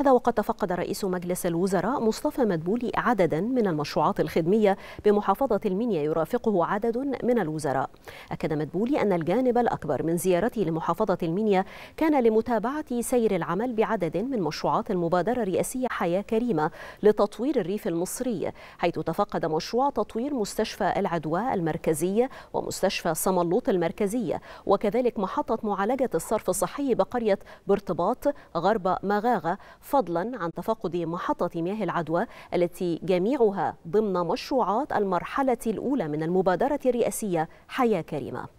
هذا وقد تفقد رئيس مجلس الوزراء مصطفى مدبولي عددا من المشروعات الخدمية بمحافظة المنيا يرافقه عدد من الوزراء أكد مدبولي أن الجانب الأكبر من زيارته لمحافظة المنيا كان لمتابعة سير العمل بعدد من مشروعات المبادرة الرئاسية حياة كريمة لتطوير الريف المصري حيث تفقد مشروع تطوير مستشفى العدوى المركزية ومستشفى صملوط المركزية وكذلك محطة معالجة الصرف الصحي بقرية برتباط غرب مغاغة فضلا عن تفقد محطة مياه العدوى التي جميعها ضمن مشروعات المرحلة الأولى من المبادرة الرئاسية حياة كريمة